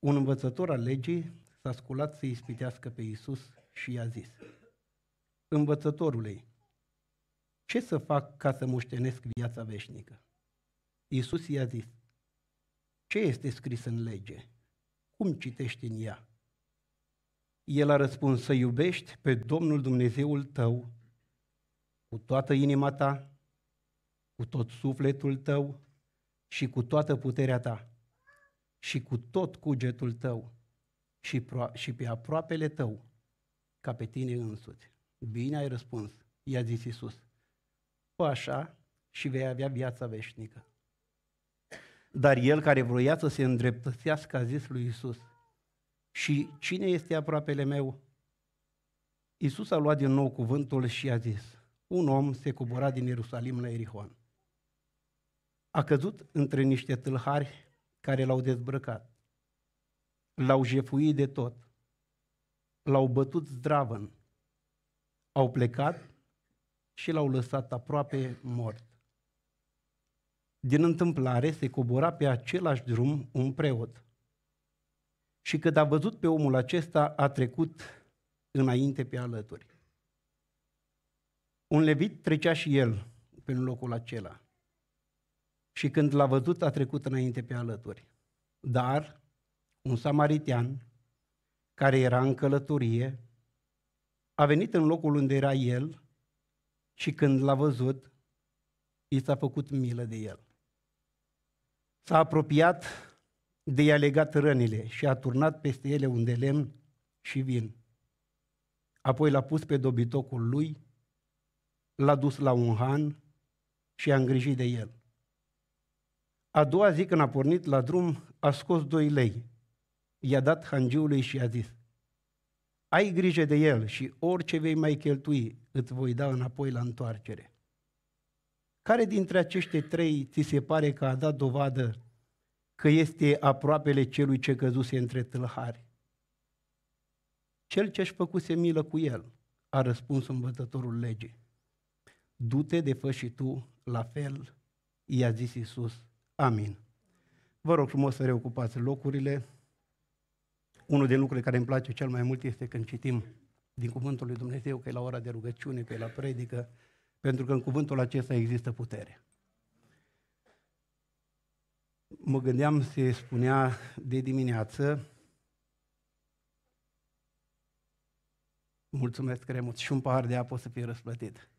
Un învățător al legii s-a sculat să ispitească pe Iisus și i-a zis, Învățătorule, ce să fac ca să moștenesc viața veșnică? Iisus i-a zis, ce este scris în lege? Cum citești în ea? El a răspuns, să iubești pe Domnul Dumnezeul tău cu toată inima ta, cu tot sufletul tău și cu toată puterea ta și cu tot cugetul tău și, și pe aproapele tău ca pe tine însuți. Bine ai răspuns, i-a zis Iisus. Fă așa și vei avea viața veșnică. Dar el care vroia să se îndreptățească a zis lui Iisus, și cine este aproapele meu? Iisus a luat din nou cuvântul și a zis, un om se cobora din Ierusalim la Erihon. A căzut între niște tâlhari care l-au dezbrăcat. L-au jefuit de tot. L-au bătut zdravăn. Au plecat și l-au lăsat aproape mort. Din întâmplare se cobora pe același drum un preot. Și când a văzut pe omul acesta, a trecut înainte pe alături. Un levit trecea și el pe locul acela și când l-a văzut a trecut înainte pe alături. Dar un samaritian care era în călătorie a venit în locul unde era el și când l-a văzut i s-a făcut milă de el. S-a apropiat de i-a legat rănile și a turnat peste ele un de lemn și vin. Apoi l-a pus pe dobitocul lui, l-a dus la un han și a îngrijit de el. A doua zi când a pornit la drum, a scos doi lei. I-a dat hangiului și a zis, ai grijă de el și orice vei mai cheltui, îți voi da înapoi la întoarcere. Care dintre aceste trei ți se pare că a dat dovadă că este aproapele celui ce căzuse între tâlhari? Cel ce și făcuse milă cu el, a răspuns învățătorul legii. Du-te de fă și tu la fel, i-a zis Iisus Amin. Vă rog frumos să reocupați locurile. Unul din lucrurile care îmi place cel mai mult este când citim din Cuvântul lui Dumnezeu, că e la ora de rugăciune, că e la predică, pentru că în cuvântul acesta există putere. Mă gândeam, se spunea de dimineață, mulțumesc, Remut, și un pahar de apă să fie răsplătit.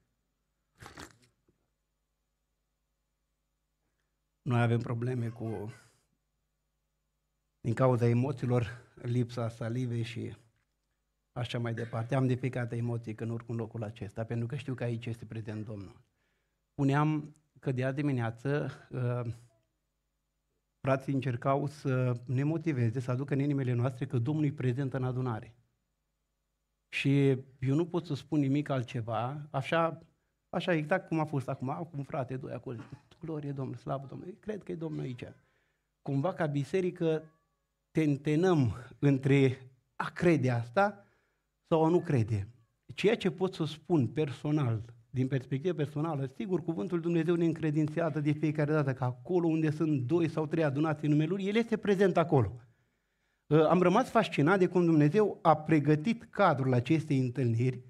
Noi avem probleme cu, din cauza emoțiilor, lipsa salivei și așa mai departe. Am depicate emoții când urc în locul acesta, pentru că știu că aici este prezent Domnul. Puneam că de azi dimineață uh, frații încercau să ne motiveze, să aducă în inimile noastre că Domnul e prezent în adunare. Și eu nu pot să spun nimic altceva, așa Așa, exact cum a fost acum, acum frate, doi acolo, glorie Domnul, slavă Domnului, cred că e Domnul aici. Cumva ca biserică tentenăm între a crede asta sau a nu crede. Ceea ce pot să spun personal, din perspectivă personală, sigur, cuvântul Dumnezeu ne încredințează de fiecare dată că acolo unde sunt doi sau trei adunați în numele Lui, El este prezent acolo. Ă, am rămas fascinat de cum Dumnezeu a pregătit cadrul acestei întâlniri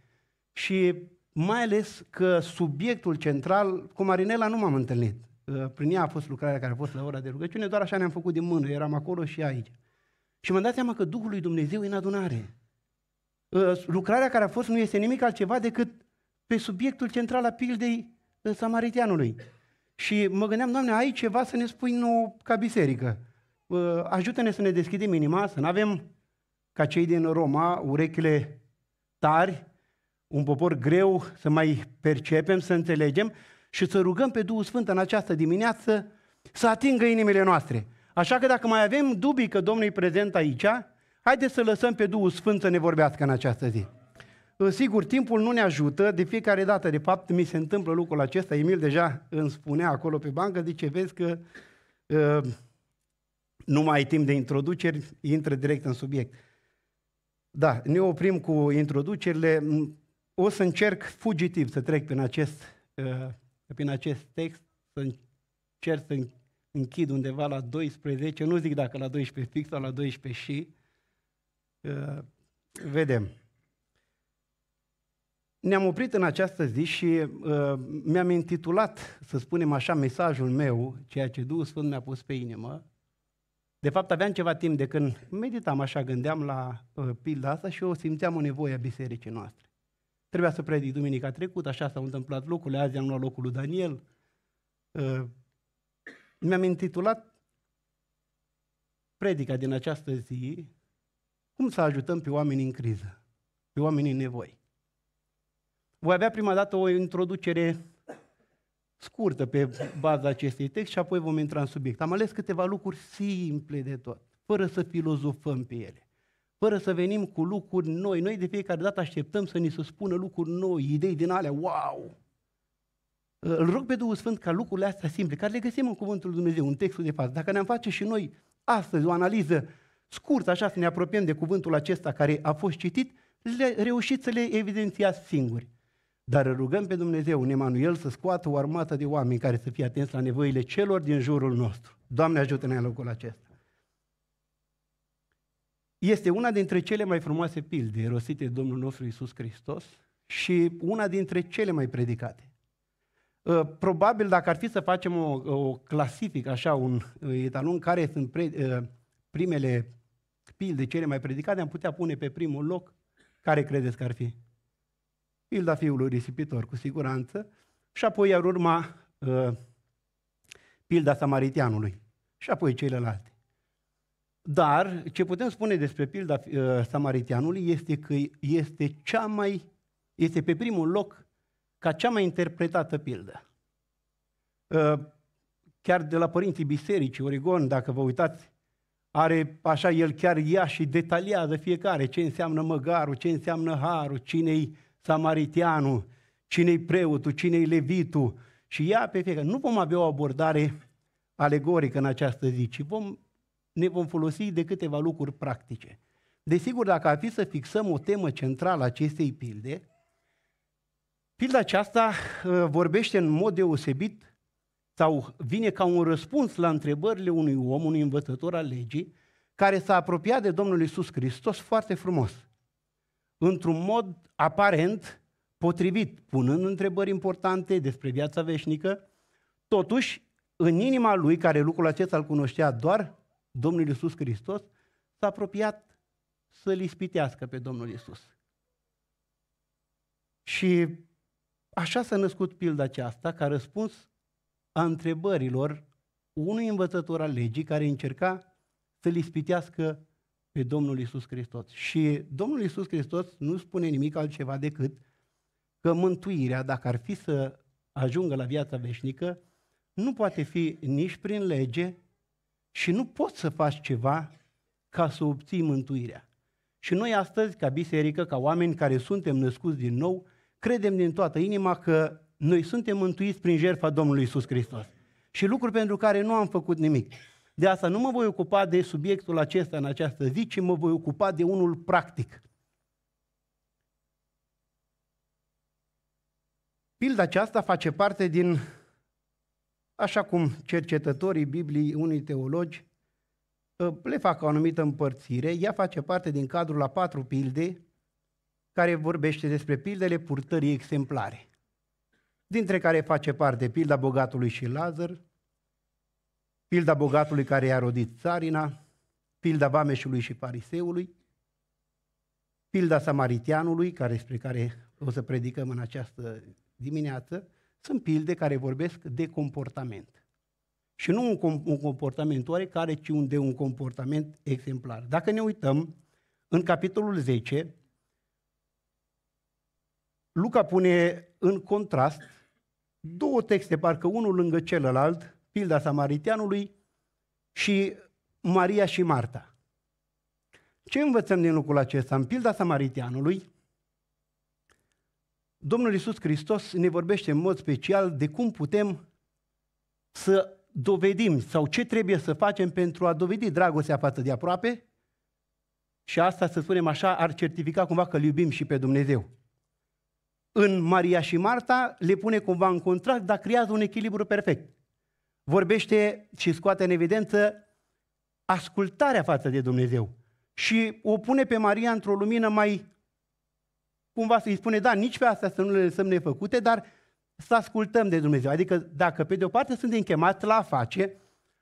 și mai ales că subiectul central, cu Marinela nu m-am întâlnit. Uh, prin ea a fost lucrarea care a fost la ora de rugăciune, doar așa ne-am făcut din mână, eram acolo și aici. Și mi-am dat seama că Duhul lui Dumnezeu e în adunare. Uh, lucrarea care a fost nu este nimic altceva decât pe subiectul central al pildei uh, samaritianului. Și mă gândeam, Doamne, ai ceva să ne spui nou ca biserică. Ajută-ne să ne deschidem inima, să nu avem ca cei din Roma urechile tari, un popor greu să mai percepem, să înțelegem și să rugăm pe Duhul Sfânt în această dimineață să atingă inimile noastre. Așa că dacă mai avem dubii că Domnul e prezent aici, haideți să lăsăm pe Duhul Sfânt să ne vorbească în această zi. Sigur, timpul nu ne ajută, de fiecare dată, de fapt, mi se întâmplă lucrul acesta. Emil deja îmi spunea acolo pe bancă, zice, vezi că uh, nu mai ai timp de introduceri, intră direct în subiect. Da, ne oprim cu introducerile o să încerc fugitiv să trec prin acest, uh, prin acest text, să încerc să închid undeva la 12, nu zic dacă la 12 fix sau la 12 și, uh, vedem. Ne-am oprit în această zi și uh, mi-am intitulat, să spunem așa, mesajul meu, ceea ce Duhul Sfânt mi-a pus pe inimă. De fapt, aveam ceva timp de când meditam așa, gândeam la uh, pilda asta și o simțeam o nevoie a bisericii noastre. Trebuia să predic duminica trecută, așa s-au întâmplat lucrurile, azi am luat locul lui Daniel. Ă, mi-am intitulat predica din această zi, cum să ajutăm pe oamenii în criză, pe oamenii în nevoi. Voi avea prima dată o introducere scurtă pe baza acestui text și apoi vom intra în subiect. Am ales câteva lucruri simple de tot, fără să filozofăm pe ele fără să venim cu lucruri noi. Noi de fiecare dată așteptăm să ni se spună lucruri noi, idei din alea, wow! Îl rog pe Duhul Sfânt ca lucrurile astea simple, care le găsim în Cuvântul Lui Dumnezeu, în textul de față, dacă ne-am face și noi astăzi o analiză scurtă, așa să ne apropiem de cuvântul acesta care a fost citit, le reușit să le evidențiați singuri. Dar rugăm pe Dumnezeu, în Emanuel, să scoată o armată de oameni care să fie atenți la nevoile celor din jurul nostru. Doamne ajută-ne în locul acesta! Este una dintre cele mai frumoase pilde rostite de Domnul nostru Isus Hristos și una dintre cele mai predicate. Uh, probabil dacă ar fi să facem o, o clasific, așa, un uh, etalon care sunt pre, uh, primele pilde cele mai predicate, am putea pune pe primul loc care credeți că ar fi? Pilda fiului risipitor, cu siguranță, și apoi ar urma pilda samaritianului și apoi celelalte. Dar ce putem spune despre pilda uh, samaritianului este că este cea mai este pe primul loc ca cea mai interpretată pildă. Uh, chiar de la părinții bisericii, Oregon, dacă vă uitați, are așa, el chiar ia și detaliază fiecare ce înseamnă măgarul, ce înseamnă harul, cine-i samaritianul, cine-i preotul, cine-i levitul. Și ia pe fiecare. Nu vom avea o abordare alegorică în această zi, ci vom ne vom folosi de câteva lucruri practice. Desigur, dacă ar fi să fixăm o temă centrală acestei pilde, pilda aceasta uh, vorbește în mod deosebit sau vine ca un răspuns la întrebările unui om, unui învățător al legii, care s-a apropiat de Domnul Isus Hristos foarte frumos. Într-un mod aparent potrivit, punând întrebări importante despre viața veșnică, totuși, în inima lui, care lucrul acesta îl cunoștea doar Domnul Iisus Hristos s-a apropiat să-L ispitească pe Domnul Iisus. Și așa s-a născut pilda aceasta ca răspuns a întrebărilor unui învățător al legii care încerca să-L ispitească pe Domnul Iisus Hristos. Și Domnul Iisus Hristos nu spune nimic altceva decât că mântuirea, dacă ar fi să ajungă la viața veșnică, nu poate fi nici prin lege, și nu poți să faci ceva ca să obții mântuirea. Și noi astăzi, ca biserică, ca oameni care suntem născuți din nou, credem din toată inima că noi suntem mântuiți prin jertfa Domnului Isus Hristos. Și lucruri pentru care nu am făcut nimic. De asta nu mă voi ocupa de subiectul acesta în această zi, ci mă voi ocupa de unul practic. Pilda aceasta face parte din așa cum cercetătorii Bibliei, unii teologi, ă, le fac o anumită împărțire, ea face parte din cadrul a patru pilde care vorbește despre pildele purtării exemplare, dintre care face parte pilda bogatului și Lazar, pilda bogatului care i-a rodit țarina, pilda vameșului și pariseului, pilda samaritianului, care, despre care o să predicăm în această dimineață, sunt pilde care vorbesc de comportament. Și nu un, com- un comportament oarecare, ci un de un comportament exemplar. Dacă ne uităm în capitolul 10, Luca pune în contrast două texte, parcă unul lângă celălalt, pilda samaritianului și Maria și Marta. Ce învățăm din lucrul acesta? În pilda samaritianului, Domnul Iisus Hristos ne vorbește în mod special de cum putem să dovedim sau ce trebuie să facem pentru a dovedi dragostea față de aproape și asta, să spunem așa, ar certifica cumva că îl iubim și pe Dumnezeu. În Maria și Marta le pune cumva în contrast, dar creează un echilibru perfect. Vorbește și scoate în evidență ascultarea față de Dumnezeu și o pune pe Maria într-o lumină mai cumva să-i spune, da, nici pe astea să nu le lăsăm nefăcute, dar să ascultăm de Dumnezeu. Adică dacă pe de o parte suntem chemați la face,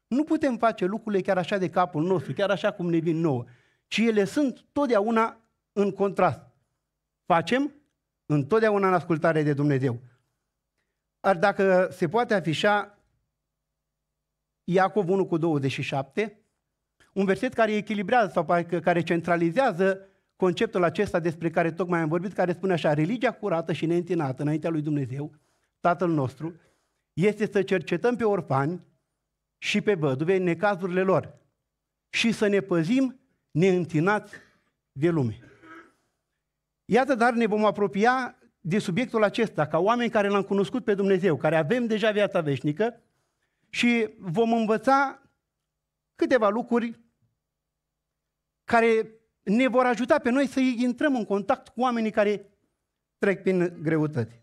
nu putem face lucrurile chiar așa de capul nostru, chiar așa cum ne vin nouă, ci ele sunt totdeauna în contrast. Facem întotdeauna în ascultare de Dumnezeu. Ar dacă se poate afișa Iacov 1 cu 27, un verset care echilibrează sau care centralizează conceptul acesta despre care tocmai am vorbit, care spune așa, religia curată și neîntinată înaintea lui Dumnezeu, Tatăl nostru, este să cercetăm pe orfani și pe văduve în necazurile lor și să ne păzim neîntinați de lume. Iată, dar ne vom apropia de subiectul acesta, ca oameni care l-am cunoscut pe Dumnezeu, care avem deja viața veșnică și vom învăța câteva lucruri care ne vor ajuta pe noi să intrăm în contact cu oamenii care trec prin greutăți.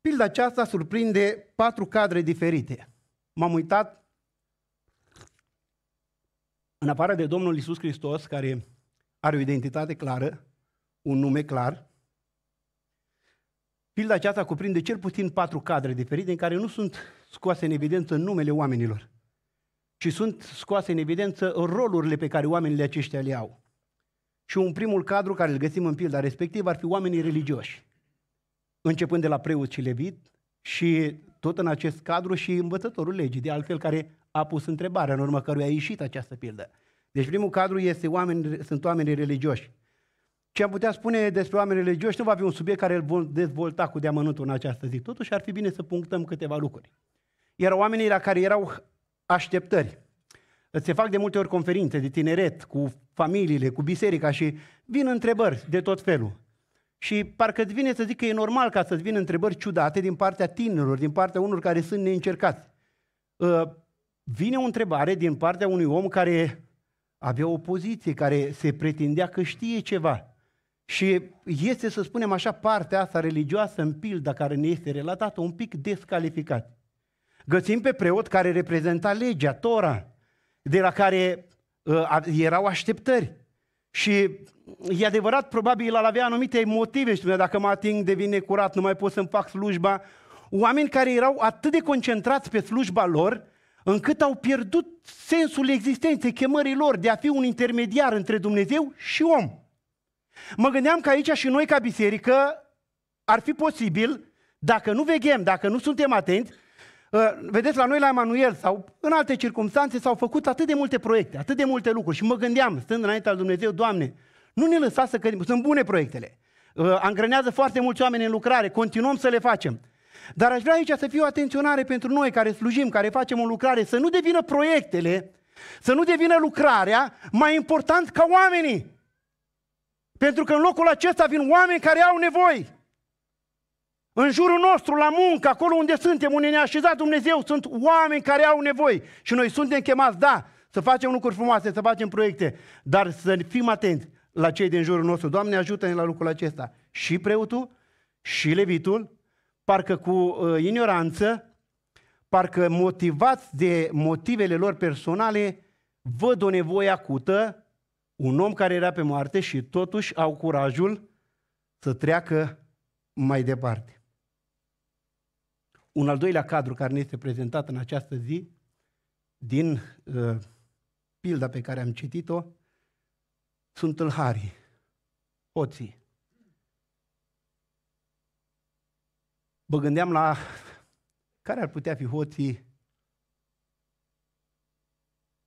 Pilda aceasta surprinde patru cadre diferite. M-am uitat în afară de Domnul Isus Hristos, care are o identitate clară, un nume clar, pilda aceasta cuprinde cel puțin patru cadre diferite în care nu sunt scoase în evidență numele oamenilor și sunt scoase în evidență rolurile pe care oamenii aceștia le au. Și un primul cadru care îl găsim în pilda respectiv ar fi oamenii religioși, începând de la preot și levit și tot în acest cadru și învățătorul legii, de altfel care a pus întrebarea în urmă căruia a ieșit această pildă. Deci primul cadru este oameni, sunt oamenii religioși. Ce am putea spune despre oameni religioși nu va fi un subiect care îl vom dezvolta cu deamănuntul în această zi. Totuși ar fi bine să punctăm câteva lucruri. Iar oamenii la care erau așteptări. Se fac de multe ori conferințe de tineret cu familiile, cu biserica și vin întrebări de tot felul. Și parcă îți vine să zic că e normal ca să-ți vină întrebări ciudate din partea tinerilor, din partea unor care sunt neîncercați. Ă, vine o întrebare din partea unui om care avea o poziție, care se pretindea că știe ceva. Și este, să spunem așa, partea asta religioasă în pilda care ne este relatată un pic descalificat găsim pe preot care reprezenta legea, Tora, de la care uh, erau așteptări. Și e adevărat, probabil el avea anumite motive, știu, dacă mă ating devine curat, nu mai pot să-mi fac slujba. Oameni care erau atât de concentrați pe slujba lor, încât au pierdut sensul existenței chemării lor de a fi un intermediar între Dumnezeu și om. Mă gândeam că aici și noi ca biserică ar fi posibil, dacă nu veghem, dacă nu suntem atenți, Vedeți, la noi la Emanuel sau în alte circunstanțe s-au făcut atât de multe proiecte, atât de multe lucruri și mă gândeam, stând înaintea lui Dumnezeu, Doamne, nu ne lăsa să credem, sunt bune proiectele, uh, angrenează foarte mulți oameni în lucrare, continuăm să le facem. Dar aș vrea aici să fie o atenționare pentru noi care slujim, care facem o lucrare, să nu devină proiectele, să nu devină lucrarea mai important ca oamenii. Pentru că în locul acesta vin oameni care au nevoie. În jurul nostru, la muncă, acolo unde suntem, unde ne-a așezat Dumnezeu, sunt oameni care au nevoie Și noi suntem chemați, da, să facem lucruri frumoase, să facem proiecte, dar să fim atenți la cei din jurul nostru. Doamne, ajută-ne la lucrul acesta. Și preotul, și levitul, parcă cu uh, ignoranță, parcă motivați de motivele lor personale, văd o nevoie acută, un om care era pe moarte și totuși au curajul să treacă mai departe. Un al doilea cadru care ne este prezentat în această zi, din uh, pilda pe care am citit-o, sunt tâlharii, hoții. Mă gândeam la care ar putea fi hoții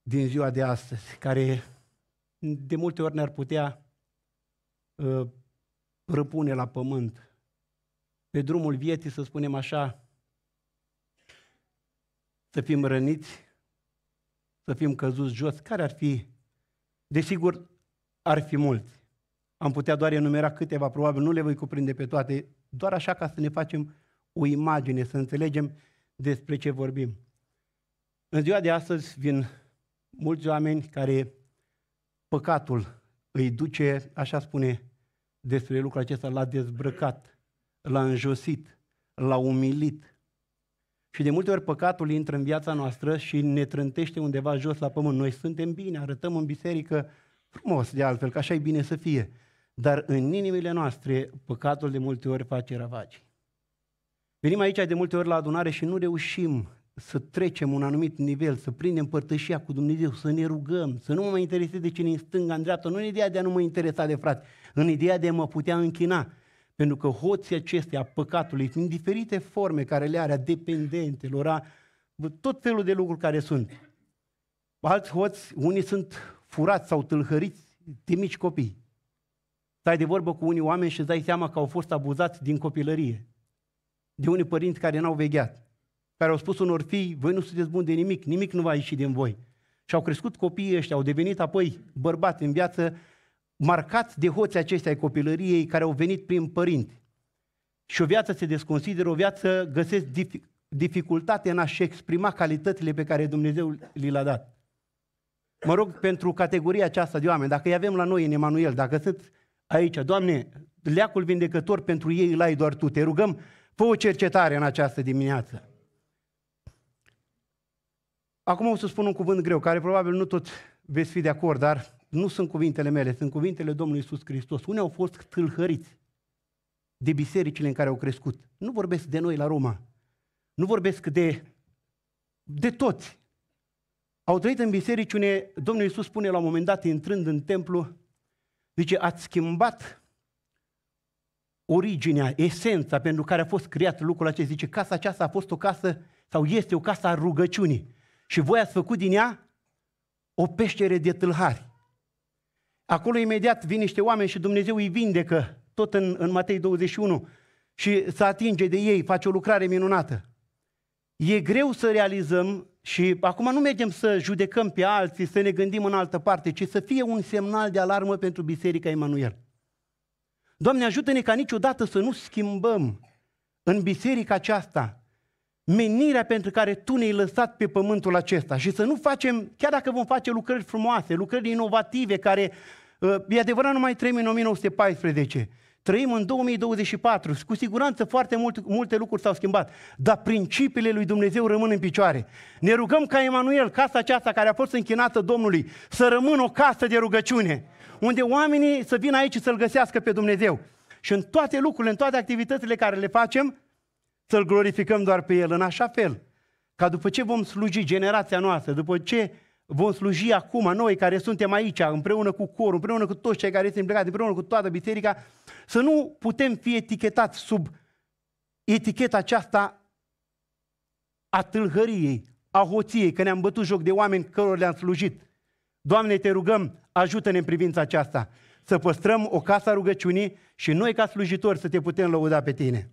din ziua de astăzi, care de multe ori ne-ar putea uh, răpune la pământ, pe drumul vieții, să spunem așa, să fim răniți, să fim căzuți jos, care ar fi? Desigur, ar fi mulți. Am putea doar enumera câteva, probabil nu le voi cuprinde pe toate, doar așa ca să ne facem o imagine, să înțelegem despre ce vorbim. În ziua de astăzi vin mulți oameni care păcatul îi duce, așa spune despre lucrul acesta, l-a dezbrăcat, l-a înjosit, l-a umilit, și de multe ori păcatul intră în viața noastră și ne trântește undeva jos la pământ. Noi suntem bine, arătăm în biserică frumos de altfel, că așa e bine să fie. Dar în inimile noastre păcatul de multe ori face ravagii. Venim aici de multe ori la adunare și nu reușim să trecem un anumit nivel, să prindem părtășia cu Dumnezeu, să ne rugăm, să nu mă mai intereseze de cine în stânga, în dreapta, nu în ideea de a nu mă interesa de frate, în ideea de a mă putea închina. Pentru că hoții acestea, păcatului, în diferite forme care le are, dependentelor, a, tot felul de lucruri care sunt. Alți hoți, unii sunt furați sau tâlhăriți de mici copii. Stai de vorbă cu unii oameni și îți dai seama că au fost abuzați din copilărie. De unii părinți care n-au vegheat. Care au spus unor fii, voi nu sunteți buni de nimic, nimic nu va ieși din voi. Și au crescut copiii ăștia, au devenit apoi bărbați în viață marcat de hoții aceștia ai copilăriei care au venit prin părinți. Și o viață se desconsideră, o viață găsesc dificultate în a-și exprima calitățile pe care Dumnezeu li le-a dat. Mă rog pentru categoria aceasta de oameni, dacă îi avem la noi în Emanuel, dacă sunt aici, Doamne, leacul vindecător pentru ei îl ai doar Tu, te rugăm, fă o cercetare în această dimineață. Acum o să spun un cuvânt greu, care probabil nu tot veți fi de acord, dar nu sunt cuvintele mele, sunt cuvintele Domnului Isus Hristos. Unii au fost tâlhăriți de bisericile în care au crescut. Nu vorbesc de noi la Roma. Nu vorbesc de, de toți. Au trăit în biserici unde Domnul Iisus spune la un moment dat, intrând în templu, zice, ați schimbat originea, esența pentru care a fost creat lucrul acesta. Zice, casa aceasta a fost o casă sau este o casă a rugăciunii. Și voi ați făcut din ea o peștere de tâlhari. Acolo imediat vin niște oameni și Dumnezeu îi vindecă, tot în, în Matei 21, și să atinge de ei, face o lucrare minunată. E greu să realizăm și acum nu mergem să judecăm pe alții, să ne gândim în altă parte, ci să fie un semnal de alarmă pentru Biserica Emanuel. Doamne, ajută-ne ca niciodată să nu schimbăm în biserica aceasta menirea pentru care tu ne-ai lăsat pe pământul acesta și să nu facem, chiar dacă vom face lucrări frumoase, lucrări inovative, care, uh, e adevărat, numai trăim în 1914, trăim în 2024, cu siguranță foarte mult, multe lucruri s-au schimbat, dar principiile lui Dumnezeu rămân în picioare. Ne rugăm ca Emanuel, casa aceasta care a fost închinată Domnului, să rămână o casă de rugăciune, unde oamenii să vină aici să-L găsească pe Dumnezeu. Și în toate lucrurile, în toate activitățile care le facem, să-L glorificăm doar pe El, în așa fel, ca după ce vom sluji generația noastră, după ce vom sluji acum noi care suntem aici, împreună cu corul, împreună cu toți cei care sunt implicați, împreună cu toată biserica, să nu putem fi etichetați sub eticheta aceasta a tâlhăriei, a hoției, că ne-am bătut joc de oameni căror le-am slujit. Doamne, te rugăm, ajută-ne în privința aceasta, să păstrăm o casă a rugăciunii și noi ca slujitori să te putem lăuda pe tine.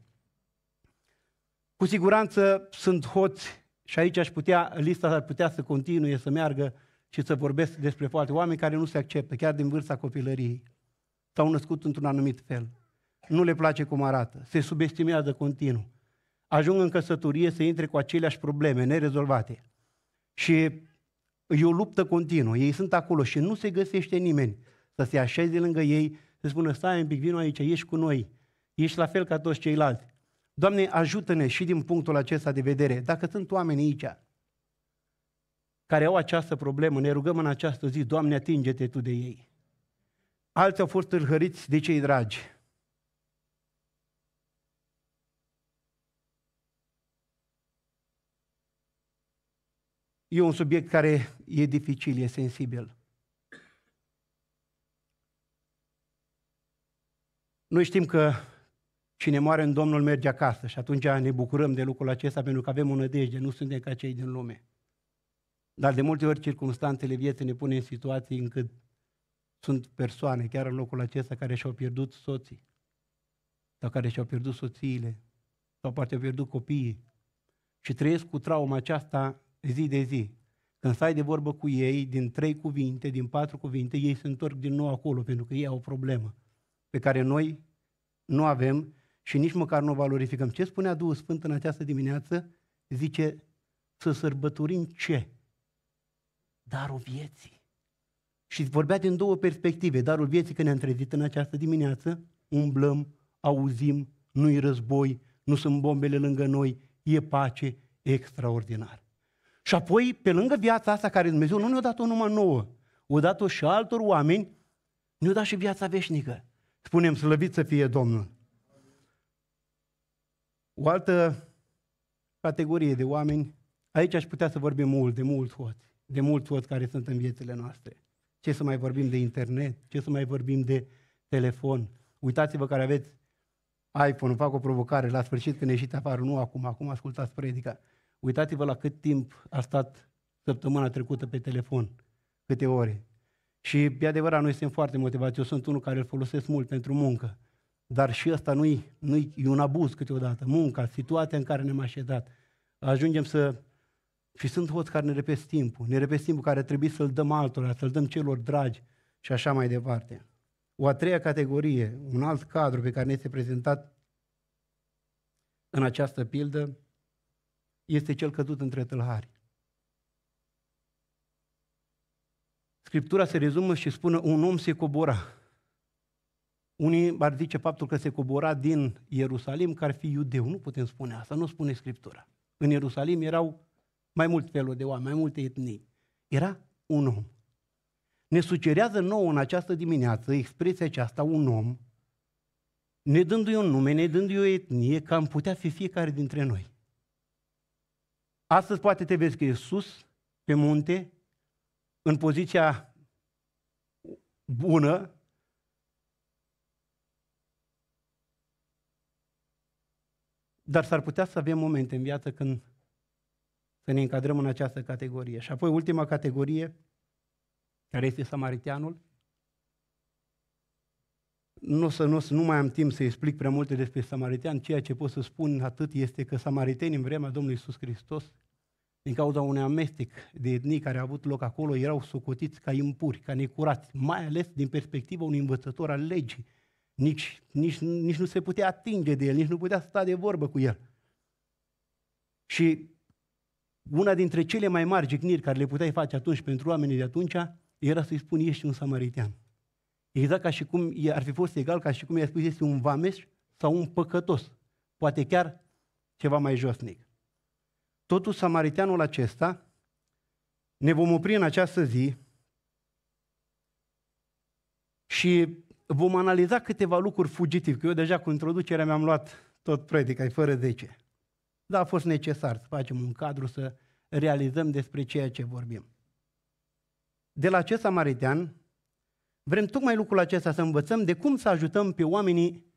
Cu siguranță sunt hoți și aici aș putea, lista ar putea să continue, să meargă și să vorbesc despre foarte oameni care nu se acceptă, chiar din vârsta copilăriei. S-au născut într-un anumit fel. Nu le place cum arată, se subestimează continuu. Ajung în căsătorie să intre cu aceleași probleme nerezolvate. Și e o luptă continuă. Ei sunt acolo și nu se găsește nimeni să se așeze lângă ei, să spună, stai un pic, vino aici, ești cu noi, ești la fel ca toți ceilalți. Doamne, ajută-ne și din punctul acesta de vedere. Dacă sunt oameni aici care au această problemă, ne rugăm în această zi, Doamne, atinge-te Tu de ei. Alții au fost târhăriți de cei dragi. E un subiect care e dificil, e sensibil. Noi știm că Cine moare în Domnul merge acasă și atunci ne bucurăm de lucrul acesta pentru că avem o nădejde, nu suntem ca cei din lume. Dar de multe ori circunstanțele vieții ne pune în situații încât sunt persoane, chiar în locul acesta, care și-au pierdut soții sau care și-au pierdut soțiile sau poate au pierdut copiii și trăiesc cu trauma aceasta zi de zi. Când stai de vorbă cu ei, din trei cuvinte, din patru cuvinte, ei se întorc din nou acolo pentru că ei au o problemă pe care noi nu avem și nici măcar nu o valorificăm. Ce spunea Duhul Sfânt în această dimineață? Zice, să sărbătorim ce? Darul vieții. Și vorbea din două perspective. Darul vieții, că ne-am trezit în această dimineață, umblăm, auzim, nu-i război, nu sunt bombele lângă noi, e pace extraordinar. Și apoi, pe lângă viața asta care Dumnezeu nu ne-a dat-o numai nouă, o dat-o și altor oameni, ne-a dat și viața veșnică. Spunem, slăvit să fie Domnul. O altă categorie de oameni, aici aș putea să vorbim mult, de mult hot, de mult hot care sunt în viețile noastre. Ce să mai vorbim de internet, ce să mai vorbim de telefon. Uitați-vă care aveți iPhone, fac o provocare, la sfârșit când ieșiți afară, nu acum, acum ascultați predica. Uitați-vă la cât timp a stat săptămâna trecută pe telefon, câte ore. Și, de adevărat, noi suntem foarte motivați. Eu sunt unul care îl folosesc mult pentru muncă dar și ăsta nu-i, nu-i e un abuz câteodată. Munca, situația în care ne-am așezat. Ajungem să... Și sunt hoți care ne repesc timpul. Ne repesc timpul care trebuie să-l dăm altora, să-l dăm celor dragi și așa mai departe. O a treia categorie, un alt cadru pe care ne este prezentat în această pildă, este cel căzut între tâlhari. Scriptura se rezumă și spune un om se cobora unii ar zice faptul că se cobora din Ierusalim, că ar fi iudeu. Nu putem spune asta, nu spune Scriptura. În Ierusalim erau mai mult felul de oameni, mai multe etnii. Era un om. Ne sugerează nouă în această dimineață expresia aceasta, un om, ne dându-i un nume, ne dându-i o etnie, că am putea fi fiecare dintre noi. Astăzi poate te vezi că e sus, pe munte, în poziția bună, Dar s-ar putea să avem momente în viață când să ne încadrăm în această categorie. Și apoi ultima categorie, care este samariteanul. Nu să, nu, nu mai am timp să explic prea multe despre samaritean, ceea ce pot să spun atât este că samaritenii în vremea Domnului Iisus Hristos, din cauza unui amestec de etnii care a avut loc acolo, erau socotiți ca impuri, ca necurați, mai ales din perspectiva unui învățător al legii, nici, nici, nici nu se putea atinge de el, nici nu putea sta de vorbă cu el. Și una dintre cele mai mari jigniri care le puteai face atunci pentru oamenii de atunci era să-i spuni, ești un samaritean. Exact ca și cum ar fi fost egal, ca și cum i-a spus, este un vameș sau un păcătos. Poate chiar ceva mai josnic. Totuși, samariteanul acesta, ne vom opri în această zi și vom analiza câteva lucruri fugitive, că eu deja cu introducerea mi-am luat tot predica, e fără 10. Dar a fost necesar să facem un cadru, să realizăm despre ceea ce vorbim. De la acest samaritean, vrem tocmai lucrul acesta să învățăm de cum să ajutăm pe oamenii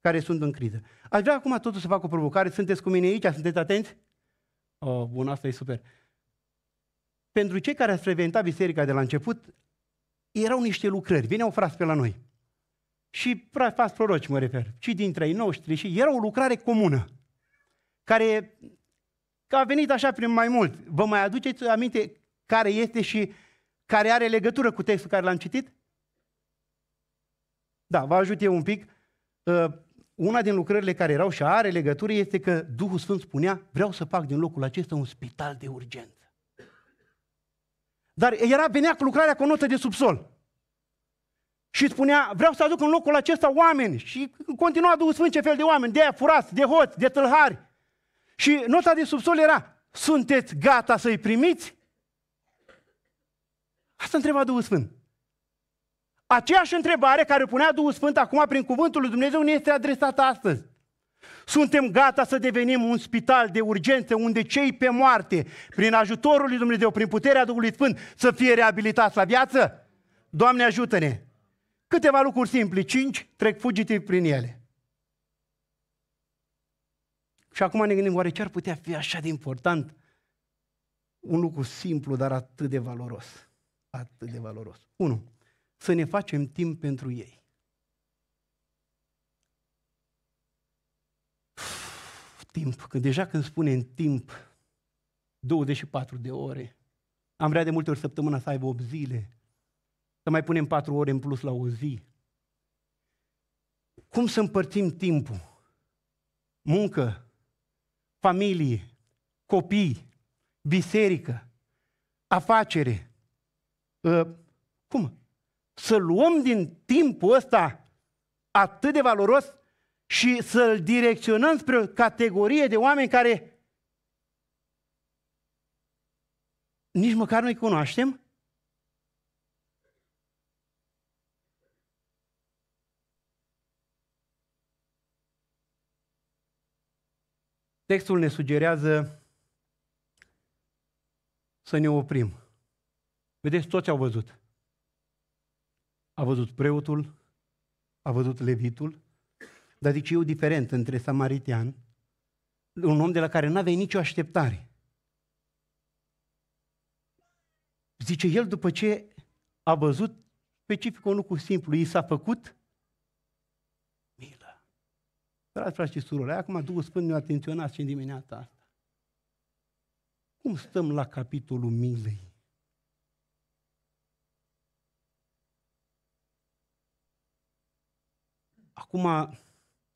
care sunt în criză. Aș vrea acum totul să fac o provocare. Sunteți cu mine aici? Sunteți atenți? Oh, bun, asta e super. Pentru cei care ați frecventat biserica de la început, erau niște lucrări. Vine o fras pe la noi și falsi proroci mă refer, și dintre ei noștri și era o lucrare comună care că a venit așa prin mai mult. Vă mai aduceți aminte care este și care are legătură cu textul care l-am citit? Da, vă ajut eu un pic. Uh, una din lucrările care erau și are legătură este că Duhul Sfânt spunea, vreau să fac din locul acesta un spital de urgență. Dar era, venea cu lucrarea cu o notă de subsol și spunea, vreau să aduc în locul acesta oameni. Și continua Duhul Sfânt ce fel de oameni, de aia furați, de hoți, de tâlhari. Și nota de subsol era, sunteți gata să-i primiți? Asta întreba Duhul Sfânt. Aceeași întrebare care punea Duhul Sfânt acum prin cuvântul lui Dumnezeu nu este adresată astăzi. Suntem gata să devenim un spital de urgență unde cei pe moarte, prin ajutorul lui Dumnezeu, prin puterea Duhului Sfânt, să fie reabilitați la viață? Doamne ajută-ne! Câteva lucruri simple, cinci, trec fugitiv prin ele. Și acum ne gândim, oare ce ar putea fi așa de important? Un lucru simplu, dar atât de valoros. Atât de valoros. Unu, să ne facem timp pentru ei. timp, că deja când în timp, 24 de ore, am vrea de multe ori săptămâna să aibă 8 zile, să mai punem patru ore în plus la o zi. Cum să împărțim timpul? Muncă, familie, copii, biserică, afacere. Ă, cum? Să luăm din timpul ăsta atât de valoros și să-l direcționăm spre o categorie de oameni care nici măcar nu-i cunoaștem, Textul ne sugerează să ne oprim. Vedeți, toți au văzut. A văzut preotul, a văzut levitul, dar zice eu diferent între samaritian, un om de la care n-avea nicio așteptare. Zice el, după ce a văzut specific un lucru simplu, i s-a făcut Dragi frate și surori, acum Duhul Sfânt ne-a atenționat și în dimineața asta. Cum stăm la capitolul milei? Acum,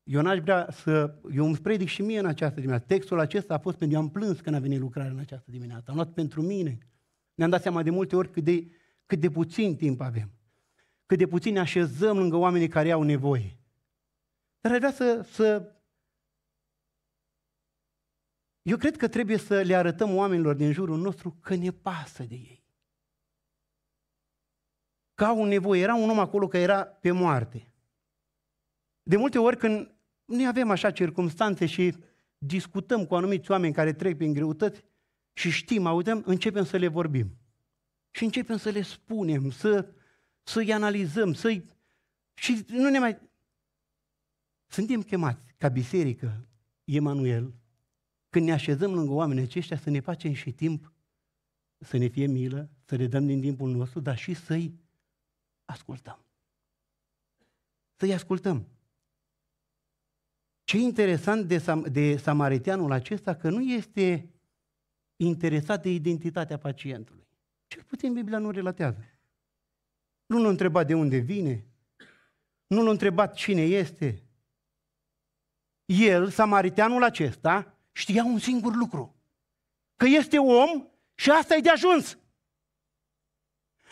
eu n-aș vrea să... Eu îmi predic și mie în această dimineață. Textul acesta a fost pentru... Eu am plâns când a venit lucrarea în această dimineață. Am luat pentru mine. Ne-am dat seama de multe ori cât de, cât de puțin timp avem. Cât de puțin ne așezăm lângă oamenii care au nevoie. Dar ar vrea să, să... Eu cred că trebuie să le arătăm oamenilor din jurul nostru că ne pasă de ei. Că au nevoie. Era un om acolo că era pe moarte. De multe ori când ne avem așa circumstanțe și discutăm cu anumiți oameni care trec prin greutăți și știm, auzăm, începem să le vorbim. Și începem să le spunem, să, să-i analizăm, să-i... Și nu ne mai... Suntem chemați ca biserică, Emanuel, când ne așezăm lângă oamenii deci aceștia să ne facem și timp, să ne fie milă, să le dăm din timpul nostru, dar și să-i ascultăm. Să-i ascultăm. Ce interesant de, sam- de samariteanul acesta că nu este interesat de identitatea pacientului. Cel puțin Biblia nu relatează. Nu l-a întrebat de unde vine, nu l-a întrebat cine este, el, samariteanul acesta, știa un singur lucru. Că este om și asta e de ajuns.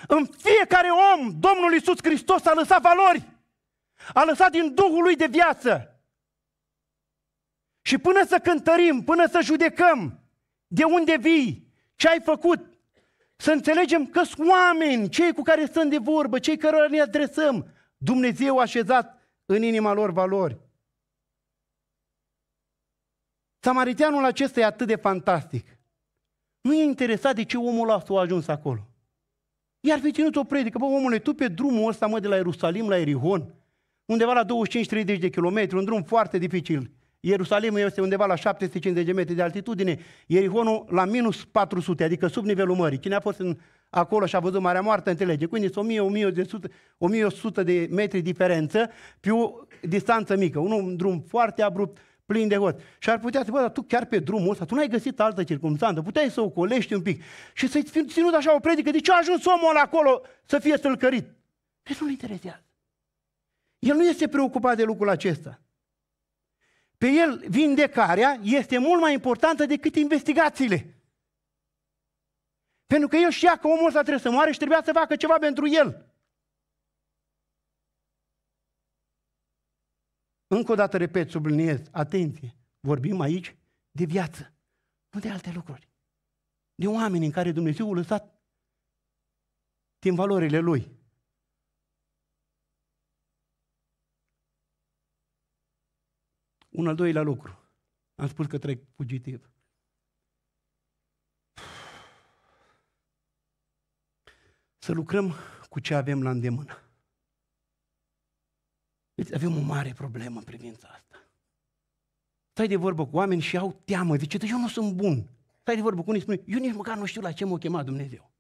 În fiecare om, Domnul Iisus Hristos a lăsat valori. A lăsat din Duhul lui de viață. Și până să cântărim, până să judecăm de unde vii, ce ai făcut, să înțelegem că sunt oameni, cei cu care stăm de vorbă, cei cărora ne adresăm, Dumnezeu a așezat în inima lor valori. Samariteanul acesta e atât de fantastic. Nu e interesat de ce omul ăsta a ajuns acolo. Iar fi ținut o predică, bă, omule, tu pe drumul ăsta, mă, de la Ierusalim la Erihon, undeva la 25-30 de kilometri, un drum foarte dificil. Ierusalimul este undeva la 750 de metri de altitudine, Erihonul la minus 400, adică sub nivelul mării. Cine a fost în, acolo și a văzut Marea Moartă, înțelege. Când sunt 1100 de metri diferență pe o distanță mică. Un drum foarte abrupt, plin de hot, Și ar putea să bă, dar tu chiar pe drumul ăsta, tu n-ai găsit altă circunstanță, puteai să o colești un pic și să-i fi ținut așa o predică, de ce a ajuns omul acolo să fie stâlcărit? Deci nu-l interesează. El nu este preocupat de lucrul acesta. Pe el vindecarea este mult mai importantă decât investigațiile. Pentru că el știa că omul ăsta trebuie să moare și trebuia să facă ceva pentru el. Încă o dată repet, subliniez, atenție, vorbim aici de viață, nu de alte lucruri. De oameni în care Dumnezeu a lăsat din valorile Lui. Un al doilea lucru. Am spus că trec fugitiv. Să lucrăm cu ce avem la îndemână. Deci avem o mare problemă în privința asta. Stai de vorbă cu oameni și au teamă. Zice, deci eu nu sunt bun. Stai de vorbă cu unii, spune, eu nici măcar nu știu la ce m-a chemat Dumnezeu.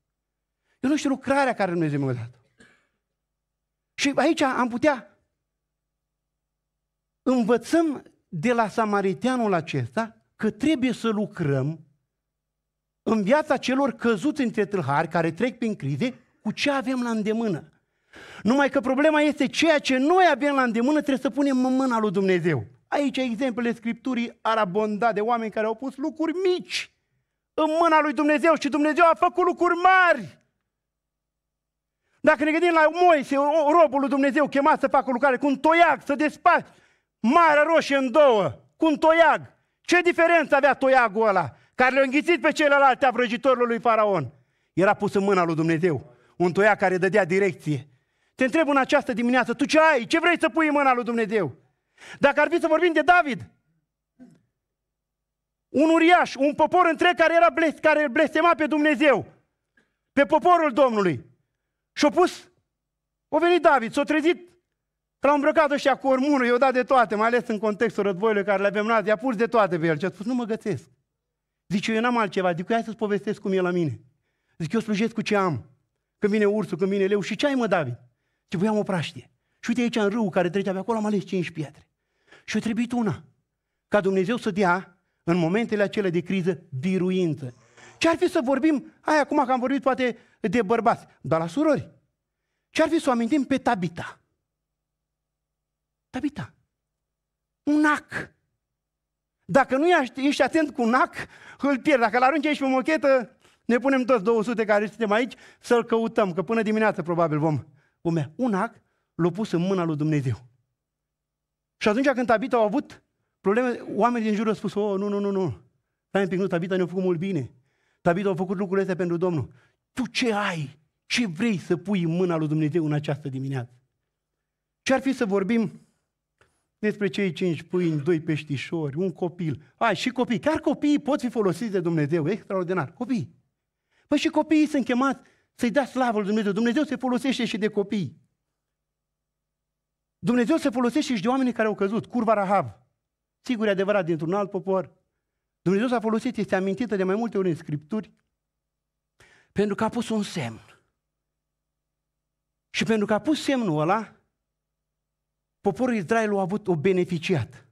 Eu nu știu lucrarea care Dumnezeu mi-a dat. Și aici am putea învățăm de la samariteanul acesta că trebuie să lucrăm în viața celor căzuți între tâlhari care trec prin crize cu ce avem la îndemână. Numai că problema este ceea ce noi avem la îndemână trebuie să punem în mâna lui Dumnezeu. Aici exemplele Scripturii ar abonda de oameni care au pus lucruri mici în mâna lui Dumnezeu și Dumnezeu a făcut lucruri mari. Dacă ne gândim la Moise, robul lui Dumnezeu chemat să facă lucrare cu un toiag, să despați Marea Roșie în două, cu un toiag. Ce diferență avea toiagul ăla care l a înghițit pe celelalte a vrăjitorilor lui Faraon? Era pus în mâna lui Dumnezeu. Un toiag care dădea direcție. Te întreb în această dimineață, tu ce ai? Ce vrei să pui în mâna lui Dumnezeu? Dacă ar fi să vorbim de David, un uriaș, un popor întreg care era blest, care blestema pe Dumnezeu, pe poporul Domnului. Și-a pus, a venit David, s-a trezit, l-a îmbrăcat ăștia cu ormurul, i-a dat de toate, mai ales în contextul războiului care le avem azi, i-a pus de toate pe el și a spus, nu mă găsesc. Zice, eu n-am altceva, zic, hai să-ți povestesc cum e la mine. Zic, eu slujesc cu ce am. Când vine ursul, când vine leu, și ce ai mă, David? Trebuiam o praștie. Și uite aici în râul care trecea pe acolo, am ales cinci pietre. Și a trebuit una. Ca Dumnezeu să dea, în momentele acelea de criză, biruință. Ce ar fi să vorbim, aia acum că am vorbit poate de bărbați, dar la surori. Ce ar fi să o amintim pe Tabita? Tabita. Un ac. Dacă nu ești atent cu un ac, îl pierd. Dacă îl arunci aici pe mochetă, ne punem toți 200 care suntem aici să-l căutăm, că până dimineață probabil vom cum un ac l-a pus în mâna lui Dumnezeu. Și atunci când Tabita au avut probleme, oamenii din jur au spus, oh, nu, nu, nu, nu, stai un pic, nu, Tabita ne-a făcut mult bine. Tabita a făcut lucrurile astea pentru Domnul. Tu ce ai? Ce vrei să pui în mâna lui Dumnezeu în această dimineață? Ce ar fi să vorbim despre cei cinci pâini, doi peștișori, un copil. Ai, și copii. Chiar copiii pot fi folosiți de Dumnezeu. Extraordinar. Copii. Păi și copiii sunt chemați să-i dea slavă lui Dumnezeu. Dumnezeu se folosește și de copii. Dumnezeu se folosește și de oamenii care au căzut. Curva Rahab. Sigur, e adevărat, dintr-un alt popor. Dumnezeu s-a folosit, este amintită de mai multe ori în Scripturi, pentru că a pus un semn. Și pentru că a pus semnul ăla, poporul Israel a avut o beneficiat.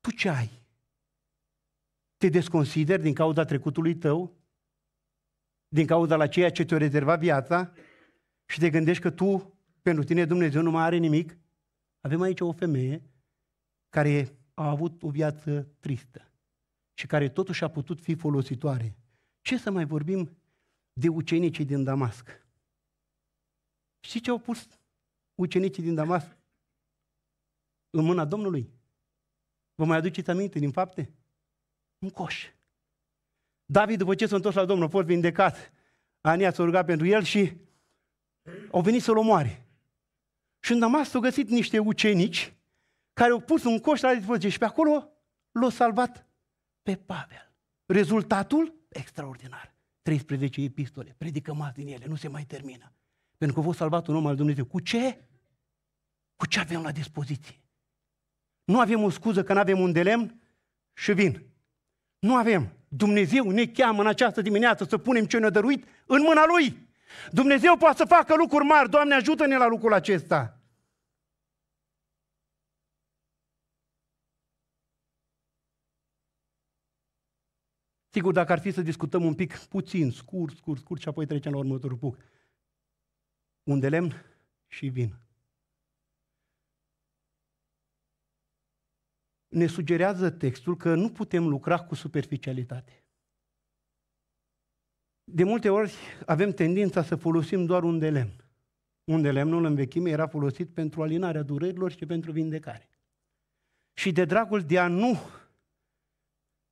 Tu ce ai? Te desconsideri din cauza trecutului tău? Din cauza la ceea ce te a rezervat viața? Și te gândești că tu, pentru tine, Dumnezeu nu mai are nimic? Avem aici o femeie care a avut o viață tristă și care totuși a putut fi folositoare. Ce să mai vorbim de ucenicii din Damasc? Știți ce au pus ucenicii din Damasc? În mâna Domnului. Vă mai aduceți aminte din fapte? un coș. David, după ce s-a întors la Domnul, fost vindecat, Ania s-a rugat pentru el și au venit să-l omoare. Și în Damasc au găsit niște ucenici care au pus un coș la dispoziție și pe acolo l-au salvat pe Pavel. Rezultatul? Extraordinar. 13 epistole, predicăm din ele, nu se mai termină. Pentru că v salvat un om al Dumnezeu. Cu ce? Cu ce avem la dispoziție? Nu avem o scuză că nu avem un de lemn și vin. Nu avem. Dumnezeu ne cheamă în această dimineață să punem ce ne-a dăruit în mâna Lui. Dumnezeu poate să facă lucruri mari. Doamne, ajută-ne la lucrul acesta. Sigur, dacă ar fi să discutăm un pic, puțin, scurt, scurt, scurt și apoi trecem la următorul punct. Unde lemn și vin. ne sugerează textul că nu putem lucra cu superficialitate. De multe ori avem tendința să folosim doar un de lemn. Un de lemnul în vechime era folosit pentru alinarea durerilor și pentru vindecare. Și de dragul de a nu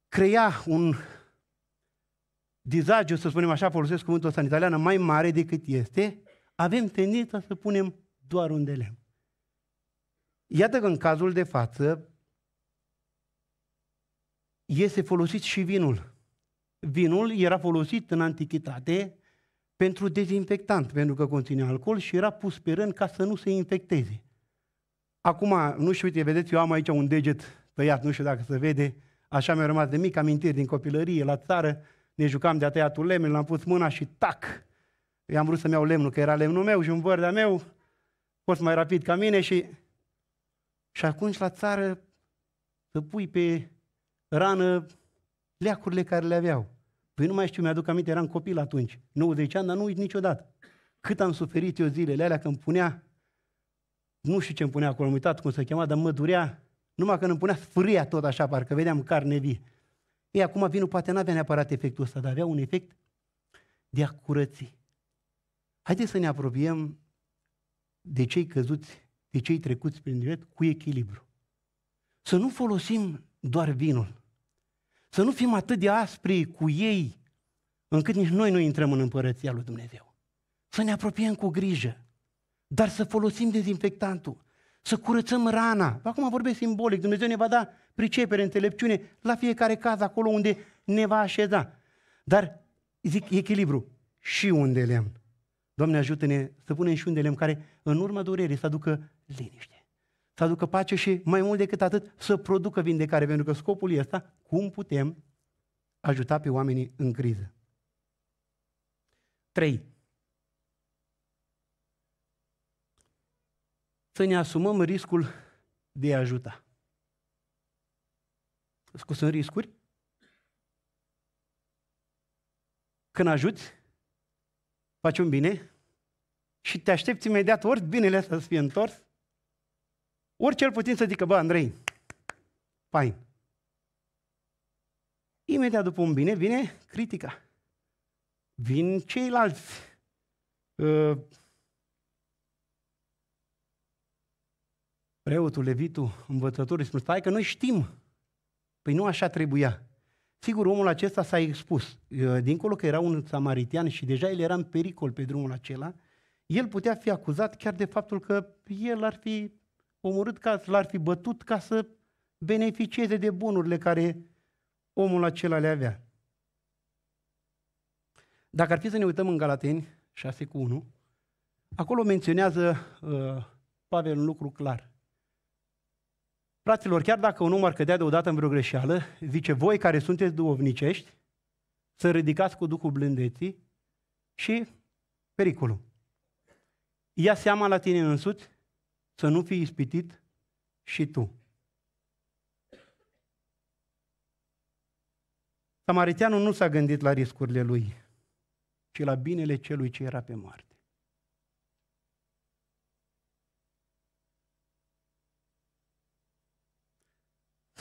crea un dizagiu, să spunem așa, folosesc cuvântul ăsta în italiană, mai mare decât este, avem tendința să punem doar un de lemn. Iată că în cazul de față, iese folosit și vinul. Vinul era folosit în antichitate pentru dezinfectant, pentru că conține alcool și era pus pe rând ca să nu se infecteze. Acum, nu știu, uite, vedeți, eu am aici un deget tăiat, nu știu dacă se vede, așa mi-a rămas de mic amintiri din copilărie, la țară, ne jucam de-a tăiatul lemnul, l-am pus mâna și tac! Eu am vrut să-mi iau lemnul, că era lemnul meu și un văr de meu, fost mai rapid ca mine și... Și atunci la țară să pui pe rană, leacurile care le aveau. Păi nu mai știu, mi-aduc aminte, eram copil atunci, 90 ani, dar nu uit niciodată. Cât am suferit eu zilele alea când punea, nu știu ce îmi punea acolo, am uitat cum se chema, dar mă durea, numai când îmi punea sfâria tot așa, parcă vedeam carne vie. Ei, acum vinul poate n-avea neapărat efectul ăsta, dar avea un efect de a curăți. Haideți să ne apropiem de cei căzuți, de cei trecuți prin drept, cu echilibru. Să nu folosim doar vinul, să nu fim atât de aspri cu ei, încât nici noi nu intrăm în împărăția lui Dumnezeu. Să ne apropiem cu grijă, dar să folosim dezinfectantul, să curățăm rana. Acum vorbesc simbolic, Dumnezeu ne va da pricepere, înțelepciune la fiecare caz acolo unde ne va așeza. Dar, zic, echilibru și unde lemn. Doamne ajută-ne să punem și unde lemn care în urma durerii să aducă liniște, să aducă pace și mai mult decât atât să producă vindecare, pentru că scopul este ăsta, cum putem ajuta pe oamenii în criză. 3. Să ne asumăm riscul de a ajuta. Scus în riscuri? Când ajuți, faci un bine și te aștepți imediat ori binele să ți fie întors, ori cel puțin să zică, bă, Andrei, fain, Imediat după un bine vine critica. Vin ceilalți. Uh, preotul, levitul, învățătorul spune, stai că noi știm. Păi nu așa trebuia. Sigur, omul acesta s-a expus. Uh, dincolo că era un samaritian și deja el era în pericol pe drumul acela, el putea fi acuzat chiar de faptul că el ar fi omorât, ca, l-ar fi bătut ca să beneficieze de bunurile care omul acela le avea. Dacă ar fi să ne uităm în Galateni 6 cu 1, acolo menționează uh, Pavel un lucru clar. Fraților, chiar dacă un om ar cădea deodată în vreo greșeală, zice, voi care sunteți duovnicești, să ridicați cu Duhul blândeții și pericolul. Ia seama la tine însuți să nu fii ispitit și tu. Samariteanul nu s-a gândit la riscurile lui, ci la binele celui ce era pe moarte.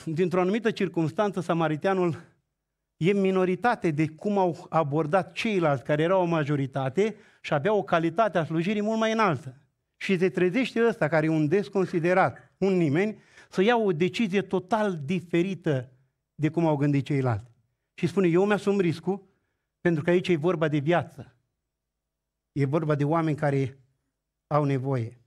Dintr-o anumită circunstanță, samariteanul e minoritate de cum au abordat ceilalți care erau o majoritate și aveau o calitate a slujirii mult mai înaltă. Și te trezește ăsta care e un desconsiderat, un nimeni, să ia o decizie total diferită de cum au gândit ceilalți și spune, eu mi-asum riscul, pentru că aici e vorba de viață. E vorba de oameni care au nevoie.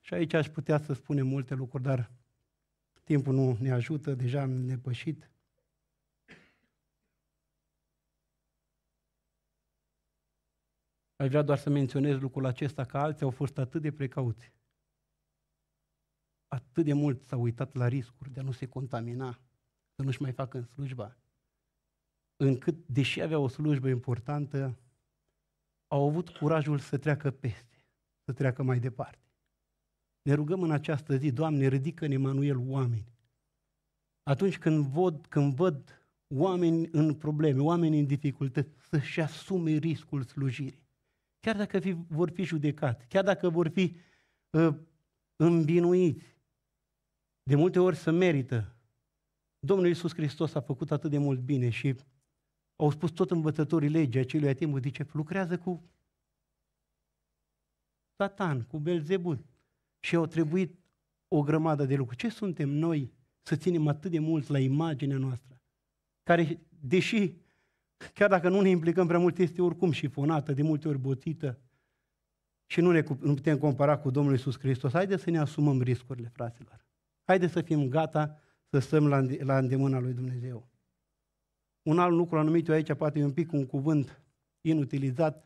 Și aici aș putea să spunem multe lucruri, dar timpul nu ne ajută, deja am depășit. Aș vrea doar să menționez lucrul acesta, că alții au fost atât de precauți atât de mult s-au uitat la riscuri de a nu se contamina, să nu-și mai facă în slujba, încât, deși avea o slujbă importantă, au avut curajul să treacă peste, să treacă mai departe. Ne rugăm în această zi, Doamne, ridică-ne, Emanuel, oameni. Atunci când văd, când văd oameni în probleme, oameni în dificultăți, să-și asume riscul slujirii. Chiar dacă fi, vor fi judecați, chiar dacă vor fi uh, îmbinuiți, de multe ori să merită. Domnul Iisus Hristos a făcut atât de mult bine și au spus tot învățătorii legii acelui timp, zice, lucrează cu Satan, cu Belzebul. Și au trebuit o grămadă de lucruri. Ce suntem noi să ținem atât de mult la imaginea noastră? Care, deși, chiar dacă nu ne implicăm prea mult, este oricum șifonată, de multe ori botită, și nu ne nu putem compara cu Domnul Iisus Hristos. Haideți să ne asumăm riscurile, fraților. Haideți să fim gata să stăm la, la îndemâna lui Dumnezeu. Un alt lucru anumit eu aici, poate e un pic un cuvânt inutilizat.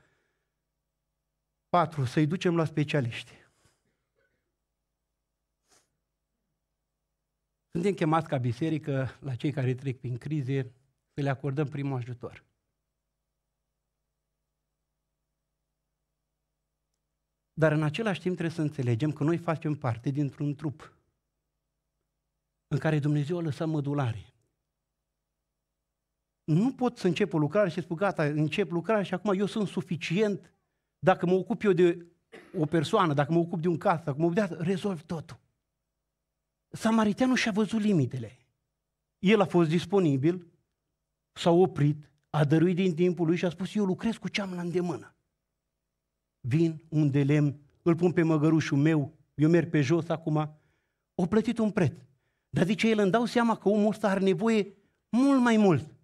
Patru. Să-i ducem la specialiști. Suntem chemați ca biserică, la cei care trec prin crize, să le acordăm primul ajutor. Dar în același timp trebuie să înțelegem că noi facem parte dintr-un trup în care Dumnezeu a lăsat mădulare. Nu pot să încep o lucrare și spun, gata, încep lucrarea și acum eu sunt suficient dacă mă ocup eu de o persoană, dacă mă ocup de un caz, dacă mă ocup de asta, rezolv totul. Samariteanul și-a văzut limitele. El a fost disponibil, s-a oprit, a dăruit din timpul lui și a spus, eu lucrez cu ce am la îndemână. Vin unde lemn, îl pun pe măgărușul meu, eu merg pe jos acum, o plătit un preț. Dar zice el, îmi dau seama că omul ăsta are nevoie mult mai mult.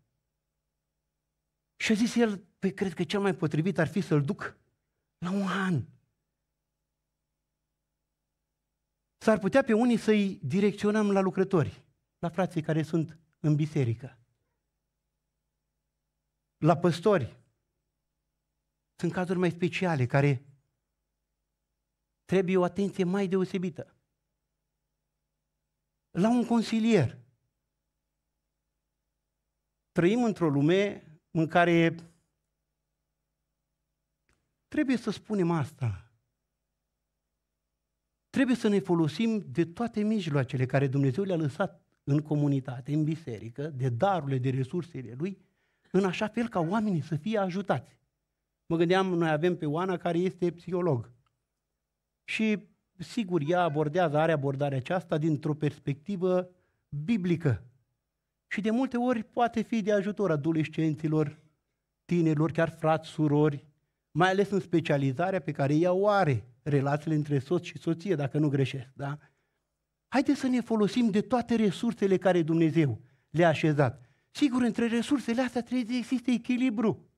Și a zis el, păi cred că cel mai potrivit ar fi să-l duc la un han. S-ar putea pe unii să-i direcționăm la lucrători, la frații care sunt în biserică, la păstori. Sunt cazuri mai speciale care trebuie o atenție mai deosebită la un consilier. Trăim într-o lume în care trebuie să spunem asta. Trebuie să ne folosim de toate mijloacele care Dumnezeu le-a lăsat în comunitate, în biserică, de darurile, de resursele Lui, în așa fel ca oamenii să fie ajutați. Mă gândeam, noi avem pe Oana care este psiholog. Și sigur, ea abordează, are abordarea aceasta dintr-o perspectivă biblică. Și de multe ori poate fi de ajutor adolescenților, tinerilor, chiar frați, surori, mai ales în specializarea pe care ea o are, relațiile între soț și soție, dacă nu greșesc, da? Haideți să ne folosim de toate resursele care Dumnezeu le-a așezat. Sigur, între resursele astea trebuie să existe echilibru.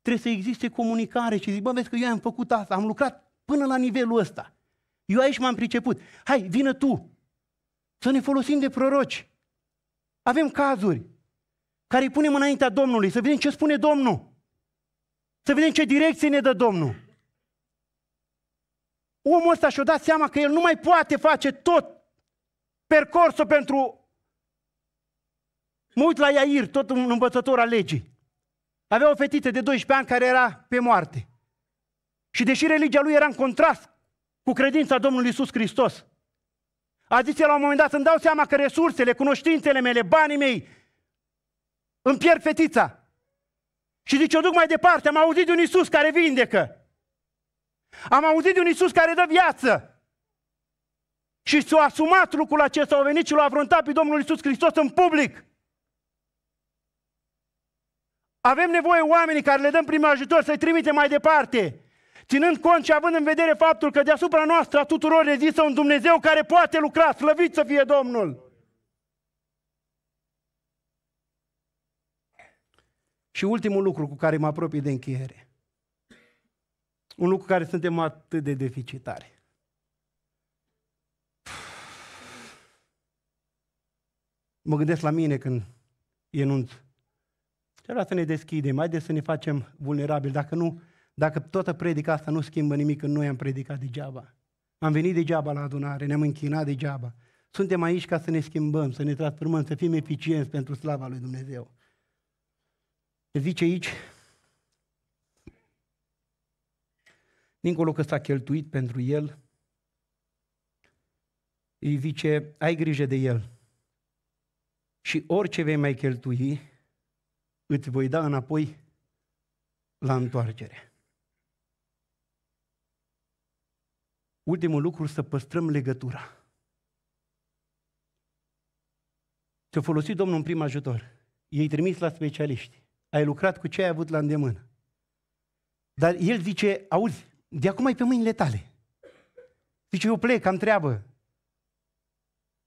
Trebuie să existe comunicare și zic, bă, vezi că eu am făcut asta, am lucrat până la nivelul ăsta. Eu aici m-am priceput. Hai, vină tu! Să ne folosim de proroci. Avem cazuri care îi punem înaintea Domnului, să vedem ce spune Domnul. Să vedem ce direcție ne dă Domnul. Omul ăsta și-a dat seama că el nu mai poate face tot percursul pentru... Mă uit la Iair, tot un învățător al legii. Avea o fetiță de 12 ani care era pe moarte. Și deși religia lui era în contrast cu credința Domnului Isus Hristos. A el la un moment dat, îmi dau seama că resursele, cunoștințele mele, banii mei, îmi pierd fetița. Și zice, o duc mai departe, am auzit de un Isus care vindecă. Am auzit de un Isus care dă viață. Și s-a asumat lucrul acesta, au venit și l-a afruntat pe Domnul Isus Hristos în public. Avem nevoie oamenii care le dăm primul ajutor să-i trimite mai departe ținând cont și având în vedere faptul că deasupra noastră a tuturor rezistă un Dumnezeu care poate lucra, slăvit să fie Domnul. Și ultimul lucru cu care mă apropii de încheiere. Un lucru care suntem atât de deficitari. Mă gândesc la mine când enunț. Ce vrea să ne deschidem, mai de să ne facem vulnerabili, dacă nu, dacă toată predica asta nu schimbă nimic în noi, am predicat degeaba. Am venit degeaba la adunare, ne-am închinat degeaba. Suntem aici ca să ne schimbăm, să ne transformăm, să fim eficienți pentru slava lui Dumnezeu. Se zice aici, dincolo că s-a cheltuit pentru el, îi zice, ai grijă de el și orice vei mai cheltui, îți voi da înapoi la întoarcere. Ultimul lucru, să păstrăm legătura. Te-a folosit Domnul în prim ajutor. Ei trimis la specialiști. Ai lucrat cu ce ai avut la îndemână. Dar el zice, auzi, de acum ai pe mâinile tale. Zice, eu plec, am treabă.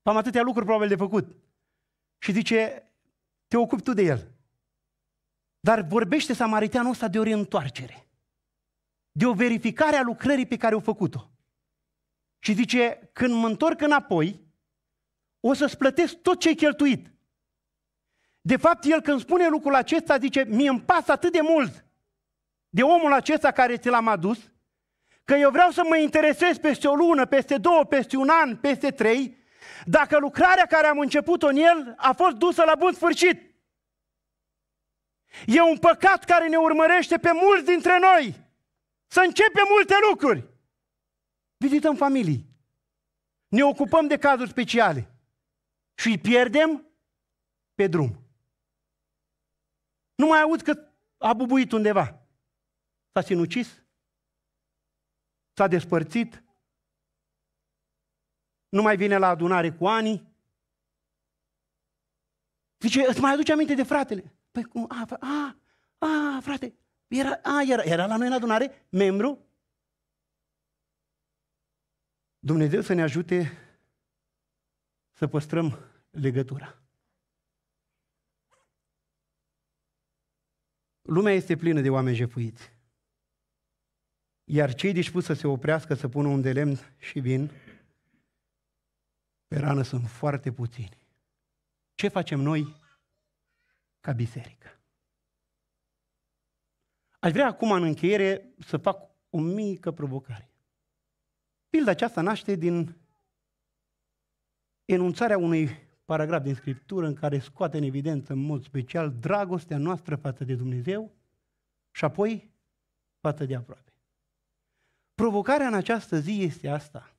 Am atâtea lucruri probabil de făcut. Și zice, te ocupi tu de el. Dar vorbește samariteanul ăsta de o reîntoarcere. De o verificare a lucrării pe care au făcut-o. Și zice, când mă întorc înapoi, o să-ți plătesc tot ce ai cheltuit. De fapt, el când spune lucrul acesta, zice, mi îmi pasă atât de mult de omul acesta care ți l-am adus, că eu vreau să mă interesez peste o lună, peste două, peste un an, peste trei, dacă lucrarea care am început-o în el a fost dusă la bun sfârșit. E un păcat care ne urmărește pe mulți dintre noi. Să începem multe lucruri vizităm familii, ne ocupăm de cazuri speciale și îi pierdem pe drum. Nu mai aud că a bubuit undeva. S-a sinucis, s-a despărțit, nu mai vine la adunare cu ani. Zice, îți mai aduce aminte de fratele? Păi cum? A, a, a frate, era, a, era, era la noi în adunare membru Dumnezeu să ne ajute să păstrăm legătura. Lumea este plină de oameni jefuiți. Iar cei dispuși să se oprească, să pună un de lemn și vin, pe rană sunt foarte puțini. Ce facem noi ca biserică? Aș vrea acum în încheiere să fac o mică provocare. Pilda aceasta naște din enunțarea unui paragraf din Scriptură în care scoate în evidență în mod special dragostea noastră față de Dumnezeu și apoi față de aproape. Provocarea în această zi este asta.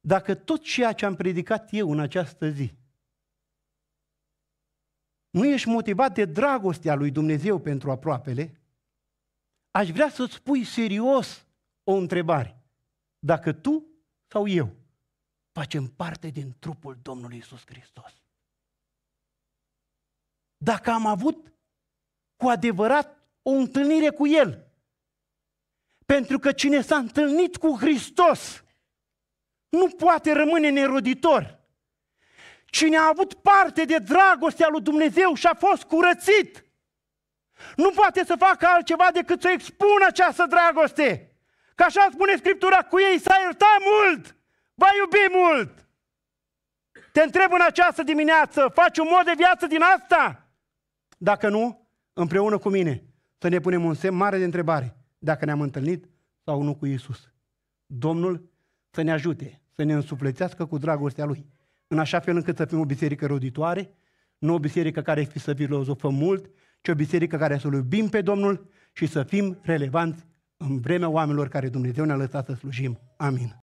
Dacă tot ceea ce am predicat eu în această zi nu ești motivat de dragostea lui Dumnezeu pentru aproapele, aș vrea să-ți pui serios o întrebare dacă tu sau eu facem parte din trupul Domnului Isus Hristos. Dacă am avut cu adevărat o întâlnire cu El, pentru că cine s-a întâlnit cu Hristos nu poate rămâne neroditor. Cine a avut parte de dragostea lui Dumnezeu și a fost curățit, nu poate să facă altceva decât să expună această dragoste. Că așa spune Scriptura, cu ei s-a iertat mult, va iubi mult. Te întreb în această dimineață, faci un mod de viață din asta? Dacă nu, împreună cu mine, să ne punem un semn mare de întrebare, dacă ne-am întâlnit sau nu cu Isus. Domnul să ne ajute, să ne însuflețească cu dragostea Lui, în așa fel încât să fim o biserică roditoare, nu o biserică care să filozofăm mult, ci o biserică care să-L iubim pe Domnul și să fim relevanți în vremea oamenilor care Dumnezeu ne-a lăsat să slujim. Amin.